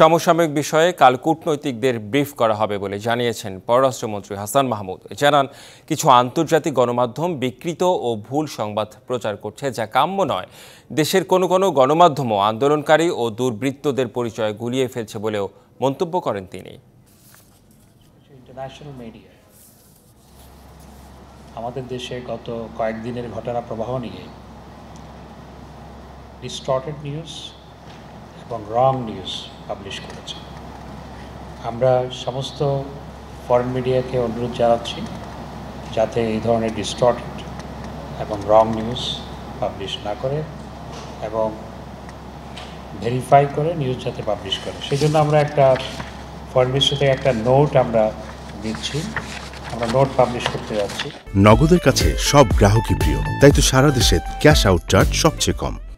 সমসাময়িক বিষয়ে কাল কূটনৈতিকদের ব্রিফ করা হবে বলে জানিয়েছেন পররাষ্ট্রমন্ত্রী হাসান মাহমুদ জানান কিছু আন্তর্জাতিক গণমাধ্যম বিকৃত ও ভুল সংবাদ প্রচার করছে যা কাম্য নয় দেশের কোনো কোনো গণমাধ্যমও আন্দোলনকারী ও দুর্বৃত্তদের পরিচয় গুলিয়ে ফেলছে বলেও মন্তব্য করেন তিনি আমাদের দেশে গত কয়েকদিনের ঘটনা প্রবাহ নিয়ে ডিস্টর্টেড নিউজ এবং রং নিউজ পাবলিশ করেছে আমরা সমস্ত ফরেন মিডিয়াকে অনুরোধ জানাচ্ছি যাতে এই ধরনের ডিস্টর্টেড এবং রং নিউজ পাবলিশ না করে এবং ভেরিফাই করে নিউজ যাতে পাবলিশ করে সেই জন্য আমরা একটা ফরেন মিনিস্টার থেকে একটা নোট আমরা দিচ্ছি আমরা নোট পাবলিশ করতে যাচ্ছি নগদের কাছে সব গ্রাহকই প্রিয় তাই তো সারা দেশে ক্যাশ আউট চার্জ সবচেয়ে কম